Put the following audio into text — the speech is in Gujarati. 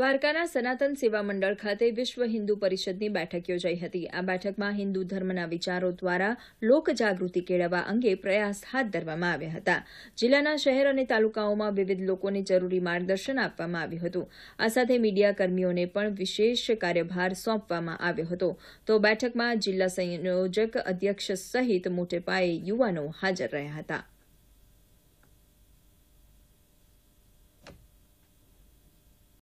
દ્વારકાના સનાતન સેવા મંડળ ખાતે વિશ્વ હિન્દુ પરિષદની બેઠક યોજાઈ હતી આ બેઠકમાં હિન્દુ ધર્મના વિચારો દ્વારા લોકજાગૃતિ કેળવવા અંગે પ્રયાસ હાથ ધરવામાં આવ્યા હતા જિલ્લાના શહેર અને તાલુકાઓમાં વિવિધ લોકોને જરૂરી માર્ગદર્શન આપવામાં આવ્યું હતું આ સાથે મીડિયાકર્મીઓને પણ વિશેષ કાર્યભાર સોંપવામાં આવ્યો હતો તો બેઠકમાં જિલ્લા સંયોજક અધ્યક્ષ સહિત મોટેપાયે યુવાનો હાજર રહ્યા હતા